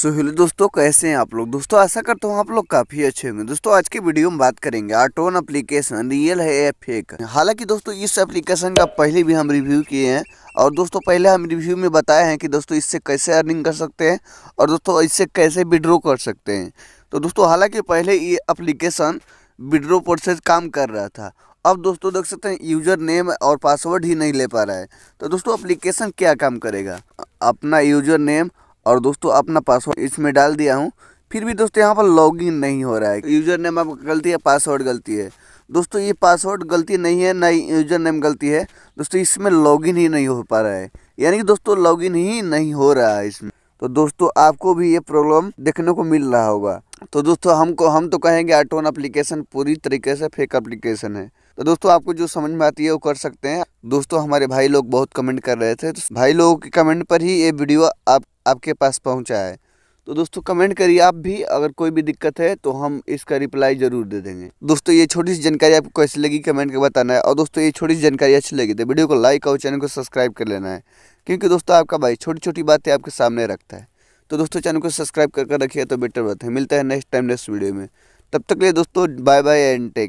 so hello दोस्तों कैसे हैं आप लोग दोस्तों आशा करता हूँ आप लोग काफ़ी अच्छे होंगे दोस्तों आज की वीडियो में बात करेंगे आटोन एप्लीकेशन रियल है या फेक हालांकि दोस्तों इस एप्लीकेशन का पहले भी हम रिव्यू किए हैं और दोस्तों पहले हम रिव्यू में बताए हैं कि दोस्तों इससे कैसे अर्निंग कर सकते हैं और दोस्तों इससे कैसे विड्रो कर सकते हैं तो दोस्तों हालांकि पहले ये अप्लीकेशन विड्रो प्रोसेस काम कर रहा था अब दोस्तों देख सकते हैं यूज़र नेम और पासवर्ड ही नहीं ले पा रहा है तो दोस्तों अप्लीकेशन क्या काम करेगा अपना यूज़र नेम और दोस्तों अपना पासवर्ड इसमें डाल दिया हूँ फिर भी दोस्तों यहाँ पर लॉगिन नहीं हो रहा है यूज़र नेम आपका गलती है पासवर्ड गलती है दोस्तों ये पासवर्ड गलती नहीं है ना यूज़र नेम गलती है दोस्तों इसमें लॉगिन ही नहीं हो पा रहा है यानी कि दोस्तों लॉगिन ही नहीं हो रहा है इसमें तो दोस्तों आपको भी ये प्रॉब्लम देखने को मिल रहा होगा तो दोस्तों हमको हम तो कहेंगे आटोन अप्लीकेशन पूरी तरीके से फेक अप्लीकेशन है तो दोस्तों आपको जो समझ में आती है वो कर सकते हैं दोस्तों हमारे भाई लोग बहुत कमेंट कर रहे थे तो भाई लोगों के कमेंट पर ही ये वीडियो आप आपके पास पहुंचा है तो दोस्तों कमेंट करिए आप भी अगर कोई भी दिक्कत है तो हम इसका रिप्लाई जरूर दे देंगे दोस्तों ये छोटी सी जानकारी आपको कैसी लगी कमेंट कर बताना है और दोस्तों ये छोटी सी जानकारी अच्छी लगी तो वीडियो को लाइक और चैनल को सब्सक्राइब कर लेना है क्योंकि दोस्तों आपका भाई छोटी छोटी बातें आपके सामने रखता है तो दोस्तों चैनल को सब्सक्राइब कर रखिए तो बेटर बात है मिलता है नेक्स्ट टाइम नेक्स्ट वीडियो में तब तक लिए दोस्तों बाय बाय एंड टेक